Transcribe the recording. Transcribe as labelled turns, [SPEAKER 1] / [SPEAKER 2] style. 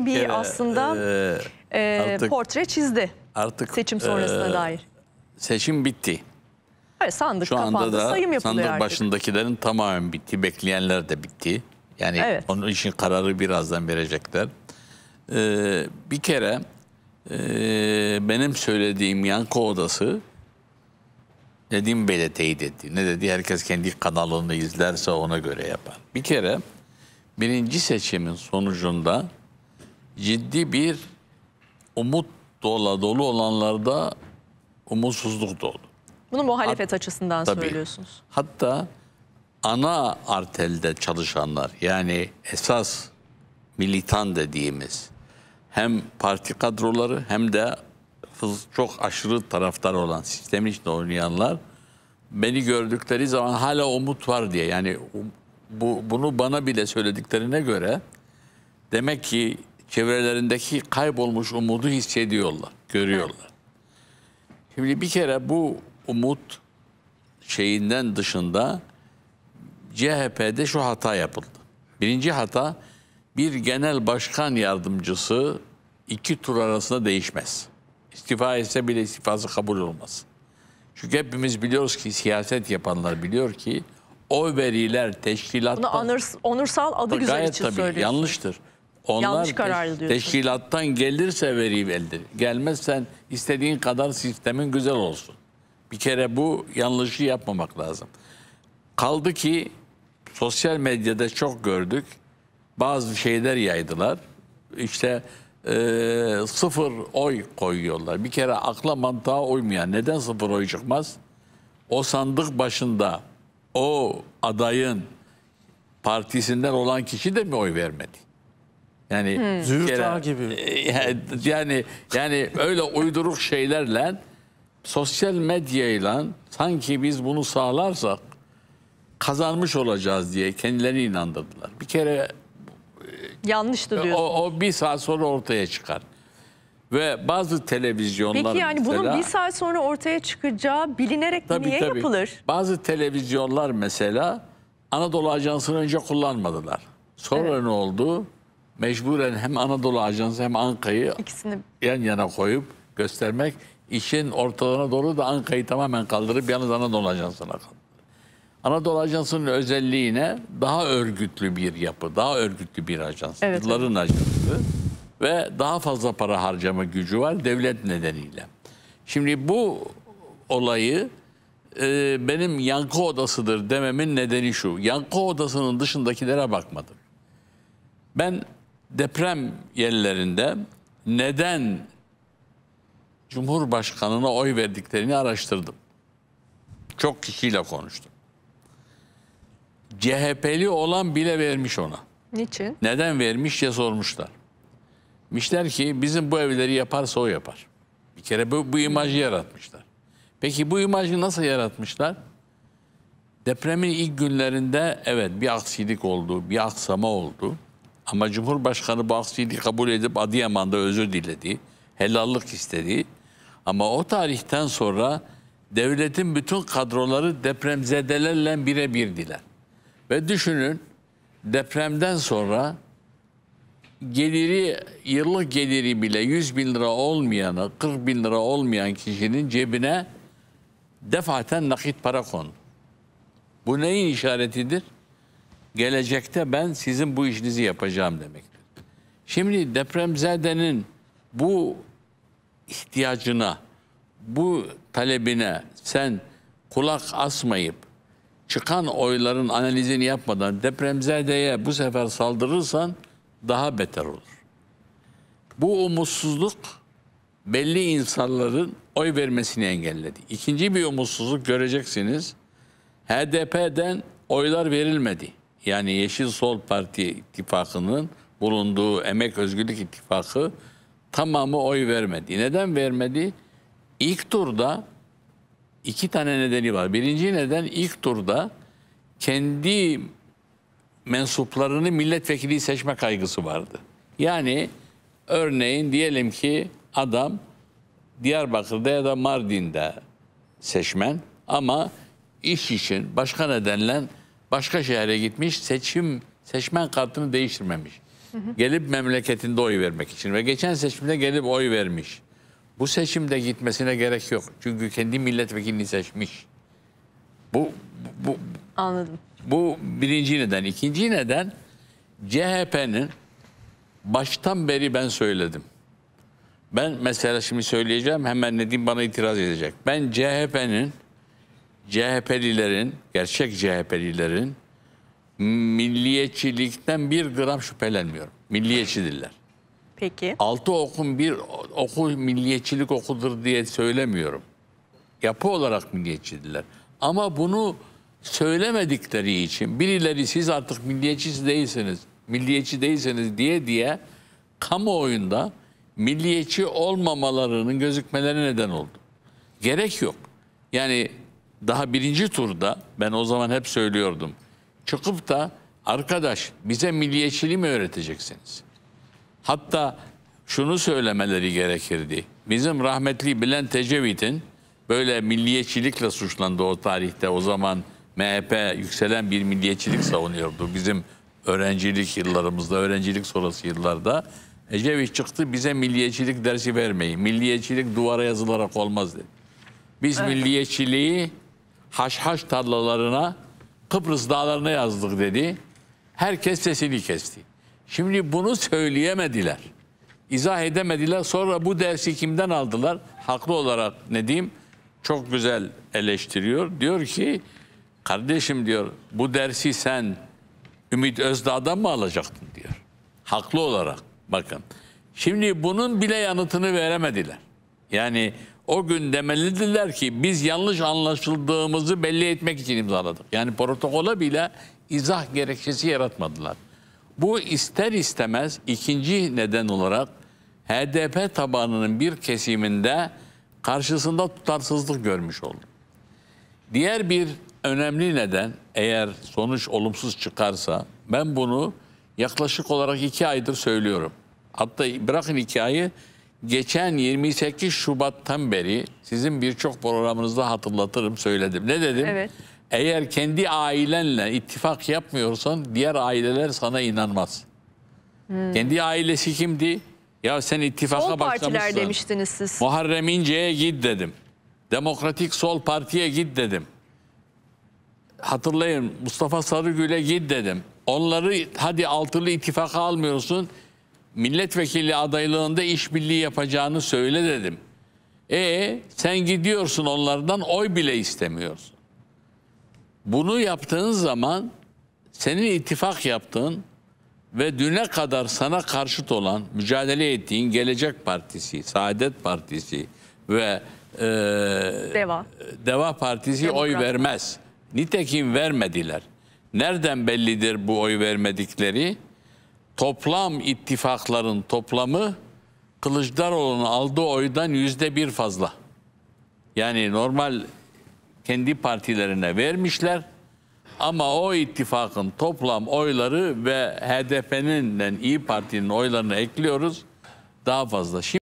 [SPEAKER 1] bir kere, aslında e, e, artık, portre çizdi artık seçim e, sonrasına e, dair. Seçim bitti. Evet sandık Şu kapandı, anda da sayım sandık artık. başındakilerin tamamen bitti, bekleyenler de bitti. Yani evet. onun için kararı birazdan verecekler. Ee, bir kere e, benim söylediğim yankı odası dediğim böyle teyit etti. Ne dedi? Herkes kendi kanalını izlerse ona göre yapar. Bir kere birinci seçimin sonucunda ciddi bir umut dola dolu olanlarda umutsuzluk dolu. Bunu muhalefet Hat, açısından tabii, söylüyorsunuz. Hatta ana artelde çalışanlar yani esas militan dediğimiz hem parti kadroları hem de çok aşırı taraftar olan sistemin içinde oynayanlar beni gördükleri zaman hala umut var diye yani um, bu, bunu bana bile söylediklerine göre demek ki çevrelerindeki kaybolmuş umudu hissediyorlar, görüyorlar. Şimdi bir kere bu umut şeyinden dışında CHP'de şu hata yapıldı. Birinci hata bir genel başkan yardımcısı iki tur arasında değişmez. İstifa etse bile istifası kabul olmaz. Çünkü hepimiz biliyoruz ki siyaset yapanlar biliyor ki oy veriler teşkilat. Bunu anır, onursal adı güzel için tabii, söylüyorsun. Yanlıştır. Onlar Yanlış kararlı diyorsun. Teşkilattan gelirse vereyim eldir. Gelmezsen istediğin kadar sistemin güzel olsun. Bir kere bu yanlışı yapmamak lazım. Kaldı ki sosyal medyada çok gördük. Bazı şeyler yaydılar. İşte e, sıfır oy koyuyorlar. Bir kere akla mantığa uymayan neden sıfır oy çıkmaz? O sandık başında o adayın partisinden olan kişi de mi oy vermedi? Yani hmm. Züğürt gibi. Yani, e, yani yani öyle uyduruk şeylerle sosyal medyayla sanki biz bunu sağlarsak kazanmış olacağız diye kendilerini inandırdılar. Bir kere e, yanlıştı e, diyorsun. O, o bir saat sonra ortaya çıkar. Ve bazı televizyonlar Peki yani mesela, bunun bir saat sonra ortaya çıkacağı bilinerek tabii, niye tabii. yapılır? Bazı televizyonlar mesela Anadolu Ajansı'nı önce kullanmadılar. Sonra evet. ne oldu? mecburen hem Anadolu Ajansı hem Anka'yı yan yana koyup göstermek işin ortalığına doğru da Anka'yı tamamen kaldırıp yalnız Anadolu Ajansı'na kaldırır. Anadolu Ajansı'nın özelliğine daha örgütlü bir yapı, daha örgütlü bir ajans, evet, yılların evet. ajansı ve daha fazla para harcama gücü var devlet nedeniyle. Şimdi bu olayı e, benim yankı odasıdır dememin nedeni şu. Yankı odasının dışındakilere bakmadım. Ben deprem yerlerinde neden Cumhurbaşkanı'na oy verdiklerini araştırdım. Çok kişiyle konuştum. CHP'li olan bile vermiş ona. Niçin? Neden vermiş diye sormuşlar. Mişler ki bizim bu evleri yaparsa o yapar. Bir kere bu, bu imajı yaratmışlar. Peki bu imajı nasıl yaratmışlar? Depremin ilk günlerinde evet bir aksilik oldu, bir aksama oldu. Ama Cumhurbaşkanı bu aksiliği kabul edip Adıyaman'da özür diledi. Helallık istedi. Ama o tarihten sonra devletin bütün kadroları depremzedelerle birebirdiler. Ve düşünün depremden sonra geliri, yıllık geliri bile 100 bin lira olmayana, 40 bin lira olmayan kişinin cebine defaten nakit para kondu. Bu neyin işaretidir? gelecekte ben sizin bu işinizi yapacağım demektir. Şimdi depremzedenin bu ihtiyacına, bu talebine sen kulak asmayıp çıkan oyların analizini yapmadan depremzedeye bu sefer saldırırsan daha beter olur. Bu umutsuzluk belli insanların oy vermesini engelledi. İkinci bir umutsuzluk göreceksiniz. HDP'den oylar verilmedi yani Yeşil Sol Parti ittifakının bulunduğu Emek Özgürlük İttifakı tamamı oy vermedi. Neden vermedi? İlk turda iki tane nedeni var. Birinci neden ilk turda kendi mensuplarını milletvekili seçme kaygısı vardı. Yani örneğin diyelim ki adam Diyarbakır'da ya da Mardin'de seçmen ama iş için başka nedenle başka şehre gitmiş seçim seçmen kartını değiştirmemiş. Hı hı. Gelip memleketinde oy vermek için ve geçen seçimde gelip oy vermiş. Bu seçimde gitmesine gerek yok. Çünkü kendi milletvekilini seçmiş. Bu, bu Anladım. Bu birinci neden. İkinci neden CHP'nin baştan beri ben söyledim. Ben mesela şimdi söyleyeceğim hemen Nedim bana itiraz edecek. Ben CHP'nin CHP'lilerin, gerçek CHP'lilerin milliyetçilikten bir gram şüphelenmiyorum. Milliyetçidirler. Peki. Altı okun bir oku milliyetçilik okudur diye söylemiyorum. Yapı olarak milliyetçidirler. Ama bunu söylemedikleri için birileri siz artık milliyetçi değilsiniz, milliyetçi değilsiniz diye diye kamuoyunda milliyetçi olmamalarının gözükmeleri neden oldu. Gerek yok. Yani daha birinci turda ben o zaman hep söylüyordum. Çıkıp da arkadaş bize milliyetçiliği mi öğreteceksiniz? Hatta şunu söylemeleri gerekirdi. Bizim rahmetli Bülent Ecevit'in böyle milliyetçilikle suçlandı o tarihte. O zaman MHP yükselen bir milliyetçilik savunuyordu. Bizim öğrencilik yıllarımızda, öğrencilik sonrası yıllarda Ecevit çıktı bize milliyetçilik dersi vermeyin. Milliyetçilik duvara yazılarak olmaz dedi. Biz evet. milliyetçiliği haşhaş tarlalarına Kıbrıs dağlarına yazdık dedi. Herkes sesini kesti. Şimdi bunu söyleyemediler. İzah edemediler. Sonra bu dersi kimden aldılar? Haklı olarak ne diyeyim? Çok güzel eleştiriyor. Diyor ki kardeşim diyor bu dersi sen Ümit Özdağ'dan mı alacaktın diyor. Haklı olarak bakın. Şimdi bunun bile yanıtını veremediler. Yani o gün demelidirler ki biz yanlış anlaşıldığımızı belli etmek için imzaladık. Yani protokola bile izah gerekçesi yaratmadılar. Bu ister istemez ikinci neden olarak HDP tabanının bir kesiminde karşısında tutarsızlık görmüş oldu. Diğer bir önemli neden eğer sonuç olumsuz çıkarsa ben bunu yaklaşık olarak iki aydır söylüyorum. Hatta bırakın hikayeyi geçen 28 Şubat'tan beri sizin birçok programınızda hatırlatırım söyledim. Ne dedim? Evet. Eğer kendi ailenle ittifak yapmıyorsan diğer aileler sana inanmaz. Hmm. Kendi ailesi kimdi? Ya sen ittifaka sol başlamışsın. Sol partiler demiştiniz siz. Muharrem İnce'ye git dedim. Demokratik Sol Parti'ye git dedim. Hatırlayın Mustafa Sarıgül'e git dedim. Onları hadi altılı ittifaka almıyorsun milletvekili adaylığında işbirliği yapacağını söyle dedim. E sen gidiyorsun onlardan oy bile istemiyorsun. Bunu yaptığın zaman senin ittifak yaptığın ve düne kadar sana karşıt olan, mücadele ettiğin Gelecek Partisi, Saadet Partisi ve e, Deva. Deva Partisi Demokrat. oy vermez. Nitekim vermediler. Nereden bellidir bu oy vermedikleri? toplam ittifakların toplamı Kılıçdaroğlu'nun aldığı oydan yüzde bir fazla. Yani normal kendi partilerine vermişler ama o ittifakın toplam oyları ve HDP'nin, yani İyi Parti'nin oylarını ekliyoruz daha fazla. Şimdi